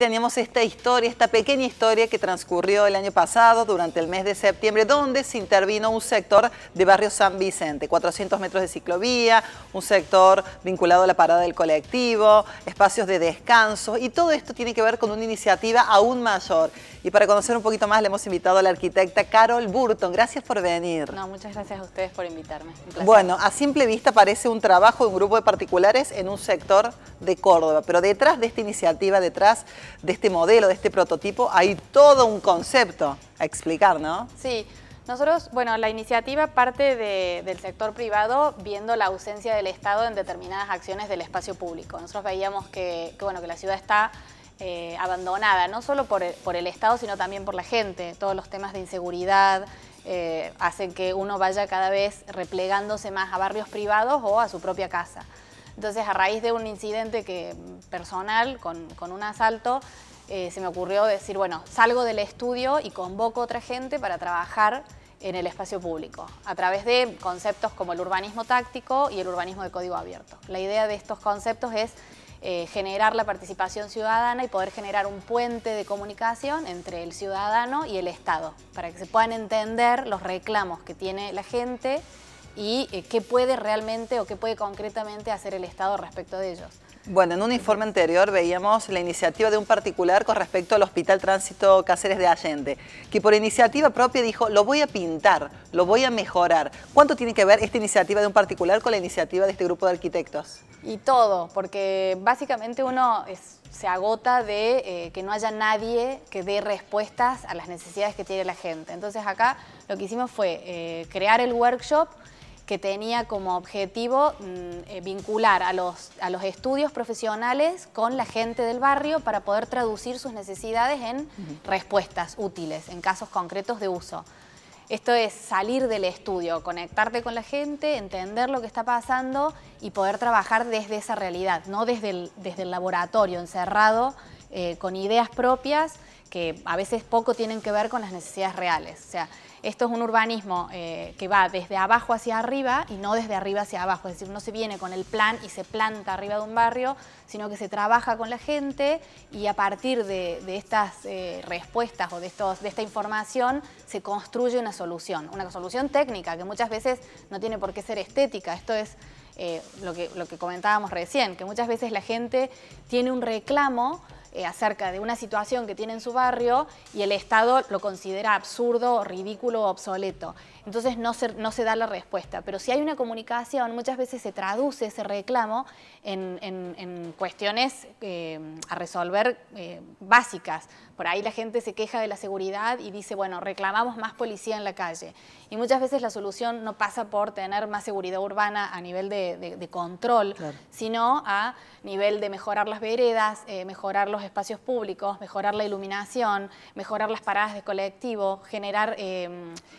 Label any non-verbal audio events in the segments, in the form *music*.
Teníamos esta historia, esta pequeña historia que transcurrió el año pasado durante el mes de septiembre, donde se intervino un sector de barrio San Vicente, 400 metros de ciclovía, un sector vinculado a la parada del colectivo, espacios de descanso y todo esto tiene que ver con una iniciativa aún mayor. Y para conocer un poquito más le hemos invitado a la arquitecta Carol Burton. Gracias por venir. No, muchas gracias a ustedes por invitarme. bueno, a simple vista parece un trabajo de un grupo de particulares en un sector de Córdoba, pero detrás de esta iniciativa, detrás de este modelo, de este prototipo, hay todo un concepto a explicar, ¿no? Sí. Nosotros, bueno, la iniciativa parte del sector privado viendo la ausencia del Estado en determinadas acciones del espacio público. Nosotros veíamos que, la ciudad está eh, abandonada, no solo por el, Estado, sino también por la gente. Todos los temas de inseguridad eh, hacen que uno vaya cada vez replegándose más a barrios privados o a su propia casa. Entonces, a raíz de un incidente personal con, un asalto, eh, se me ocurrió decir, bueno, salgo del estudio y convoco a otra gente para trabajar en el espacio público, a través de conceptos como el urbanismo táctico y el urbanismo de código abierto. La idea de estos conceptos es eh, generar la participación ciudadana y poder generar un puente de comunicación entre el ciudadano y el Estado, para que se puedan entender los reclamos que tiene la gente y eh, qué puede realmente o qué puede concretamente hacer el Estado respecto de ellos. Bueno, en un informe anterior veíamos la iniciativa de un particular con respecto al Hospital Tránsito Cáceres de Allende, que por iniciativa propia dijo, lo voy a pintar, lo voy a mejorar. ¿Cuánto tiene que ver esta iniciativa de un particular con la iniciativa de este grupo de arquitectos? Y todo, porque básicamente uno se agota de eh, que no haya nadie que dé respuestas a las necesidades que tiene la gente. Entonces acá lo que hicimos fue eh, crear el workshop que tenía como objetivo mm, eh, vincular a los, estudios profesionales con la gente del barrio para poder traducir sus necesidades en respuestas útiles, en casos concretos de uso. Esto es salir del estudio, conectarte con la gente, entender lo que está pasando y poder trabajar desde esa realidad, no desde el, desde el laboratorio encerrado eh, con ideas propias que a veces poco tienen que ver con las necesidades reales. Esto es un urbanismo eh, que va desde abajo hacia arriba y no desde arriba hacia abajo, es decir, no se viene con el plan y se planta arriba de un barrio, sino que se trabaja con la gente y a partir de, estas eh, respuestas o de, de esta información se construye una solución, una solución técnica que muchas veces no tiene por qué ser estética, esto es... Eh, lo, lo que comentábamos recién, que muchas veces la gente tiene un reclamo eh, acerca de una situación que tiene en su barrio y el Estado lo considera absurdo, ridículo, obsoleto entonces no se, no se da la respuesta. Pero si hay una comunicación, muchas veces se traduce ese reclamo en, cuestiones eh, a resolver eh, básicas. Por ahí la gente se queja de la seguridad y dice, bueno, reclamamos más policía en la calle. Y muchas veces la solución no pasa por tener más seguridad urbana a nivel de, control, sino a nivel de mejorar las veredas, eh, mejorar los espacios públicos, mejorar la iluminación, mejorar las paradas de colectivo, generar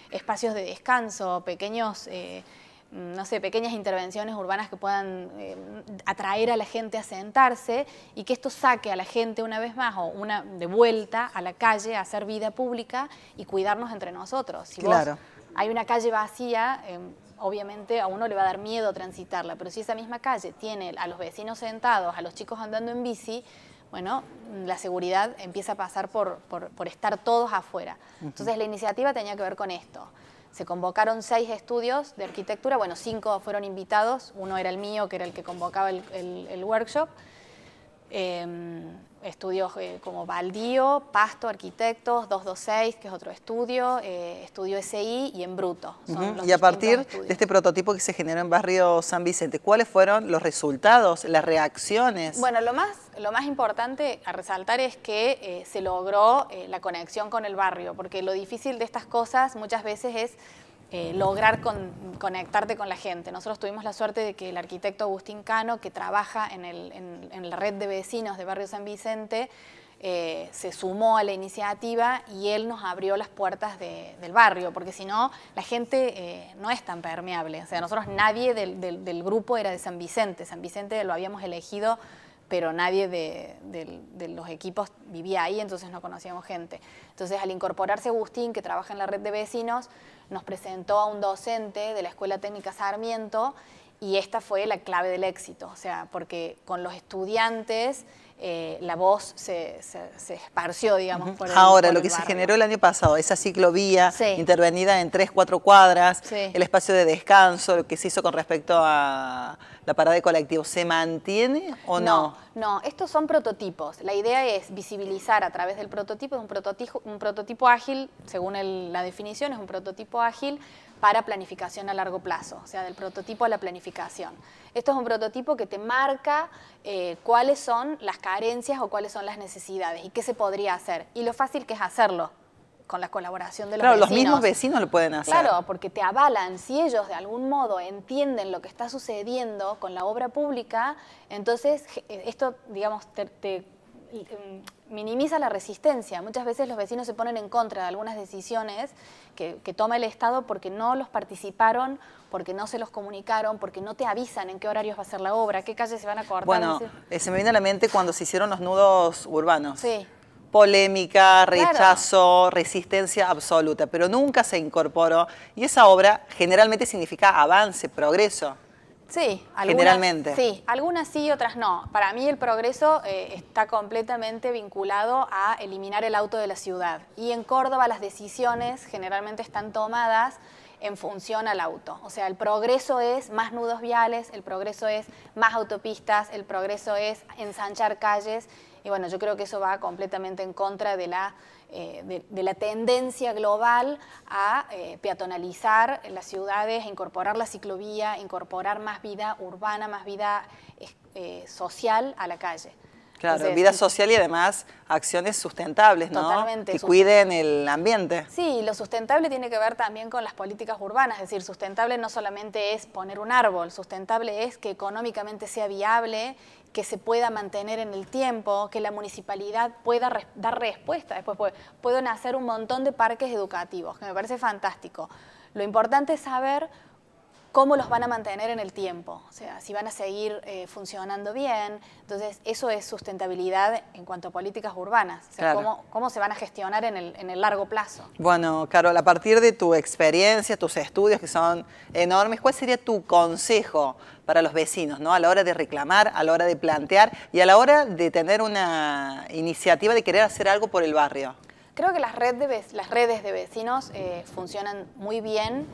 espacios de descanso, pequeños, eh, mm, no sé, pequeñas intervenciones urbanas que puedan eh, atraer a la gente a sentarse y que esto saque a la gente una vez más o una de vuelta a la calle a hacer vida pública y cuidarnos entre nosotros. Si hay una calle vacía, em, obviamente a uno le va a dar miedo transitarla, pero si esa misma calle tiene a los vecinos sentados, a los chicos andando en bici, bueno, la seguridad empieza a pasar por, por estar todos afuera. Entonces la iniciativa tenía que ver con esto se convocaron seis estudios de arquitectura, bueno, cinco fueron invitados, uno era el mío, que era el que convocaba el, workshop. Em, estudios eh, como Baldío, Pasto, Arquitectos, 226, que es otro estudio, eh, Estudio SI y En Bruto. y a partir de este prototipo que se generó en Barrio San Vicente, ¿cuáles fueron los resultados, las reacciones? Bueno, lo más, lo más importante a resaltar es que eh, se logró la conexión con el barrio, porque lo difícil de estas cosas muchas veces es eh, lograr conectarte con la gente. Nosotros tuvimos la suerte de que el arquitecto Agustín Cano, que trabaja en, la red de vecinos de Barrio San Vicente, eh, se sumó a la iniciativa y él nos abrió las puertas del barrio, porque si no, la gente eh, no es tan permeable. O sea, nosotros nadie del, grupo era de San Vicente. San Vicente lo habíamos elegido, pero nadie de, de, los equipos vivía ahí, entonces no conocíamos gente. Entonces, al incorporarse Agustín, que trabaja en la red de vecinos, nos presentó a un docente de la Escuela Técnica Sarmiento y esta fue la clave del éxito, o sea, porque con los estudiantes eh, la voz se, esparció, digamos, por el, Ahora, lo que se generó el año pasado, esa ciclovía intervenida en tres, cuatro cuadras, el espacio de descanso, lo que se hizo con respecto a la parada de colectivo, ¿se mantiene o no? No, estos son prototipos. La idea es visibilizar a través del prototipo, es un prototipo, un prototipo ágil, según la definición, es un prototipo ágil para planificación a largo plazo, o sea, del prototipo a la planificación. Esto es un prototipo que te marca eh, cuáles son las características carencias o cuáles son las necesidades y qué se podría hacer y lo fácil que es hacerlo con la colaboración de los vecinos. Claro, los mismos vecinos lo pueden hacer. Claro, porque te avalan. Si ellos de algún modo entienden lo que está sucediendo con la obra pública, entonces eh, esto, digamos, te, te Mm, minimiza la resistencia. Muchas veces los vecinos se ponen en contra de algunas decisiones que, toma el Estado porque no los participaron, porque no se los comunicaron, porque no te avisan en qué horarios va a ser la obra, qué calles se van a cortar. Bueno, eh, se... me viene a la mente cuando se hicieron los nudos urbanos. Sí polémica, rechazo, resistencia absoluta, pero nunca se incorporó. Y esa obra generalmente significa avance, progreso. Sí, algunas, Sí, algunas sí, otras no. Para mí el progreso eh, está completamente vinculado a eliminar el auto de la ciudad. Y en Córdoba las decisiones generalmente están tomadas en función al auto. O sea, el progreso es más nudos viales, el progreso es más autopistas, el progreso es ensanchar calles. Y bueno, yo creo que eso va completamente en contra de la, eh, tendencia global a eh, peatonalizar las ciudades, incorporar la ciclovía, incorporar más vida urbana, más vida eh, social a la calle. Claro, vida social y además acciones sustentables, ¿no? Que cuiden el ambiente. Sí, lo sustentable tiene que ver también con las políticas urbanas, es decir, sustentable no solamente es poner un árbol, sustentable es que económicamente sea viable, que se pueda mantener en el tiempo, que la municipalidad pueda dar respuesta. Después pueden hacer un montón de parques educativos, que me parece fantástico. Lo importante es saber cómo los van a mantener en el tiempo, o sea, si van a seguir eh, funcionando bien. Entonces, eso es sustentabilidad en cuanto a políticas urbanas, cómo, se van a gestionar en el, largo plazo. Bueno, Carol, a partir de tu experiencia, tus estudios que son enormes, ¿cuál sería tu consejo para los vecinos, ¿no? a la hora de reclamar, a la hora de plantear y a la hora de tener una iniciativa de querer hacer algo por el barrio? Creo que las, redes de vecinos eh, funcionan muy bien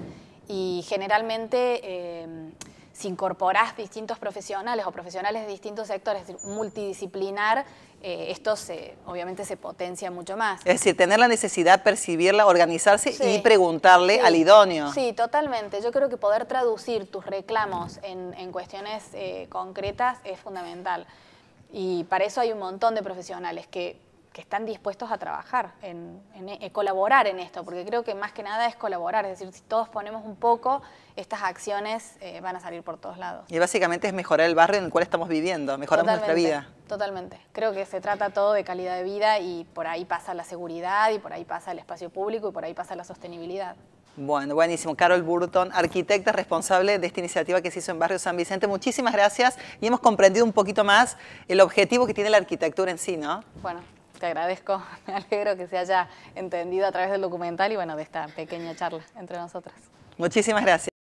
y generalmente em, si incorporás distintos profesionales o profesionales de distintos sectores, multidisciplinar, eh, esto se, obviamente se potencia mucho más. Es decir, tener la necesidad, percibirla, organizarse y preguntarle al idóneo. Sí, totalmente. Yo creo que poder traducir tus reclamos en, cuestiones eh, concretas es fundamental. Y para eso hay un montón de profesionales que que están dispuestos a trabajar, en, eh, colaborar en esto, porque creo que más que nada es colaborar, es decir, si todos ponemos un poco, estas acciones eh, van a salir por todos lados. Y básicamente es mejorar el barrio en el cual estamos viviendo, mejorar nuestra vida. Totalmente, creo que se trata todo de calidad de vida y por ahí pasa la seguridad y por ahí pasa el espacio público y por ahí pasa la sostenibilidad. Bueno, buenísimo. Carol Burton, arquitecta responsable de esta iniciativa que se hizo en Barrio San Vicente. Muchísimas gracias y hemos comprendido un poquito más el objetivo que tiene la arquitectura en sí, ¿no? Bueno, te agradezco, *laughs* me alegro que se haya entendido a través del documental y bueno, de esta pequeña charla entre nosotras. Muchísimas gracias.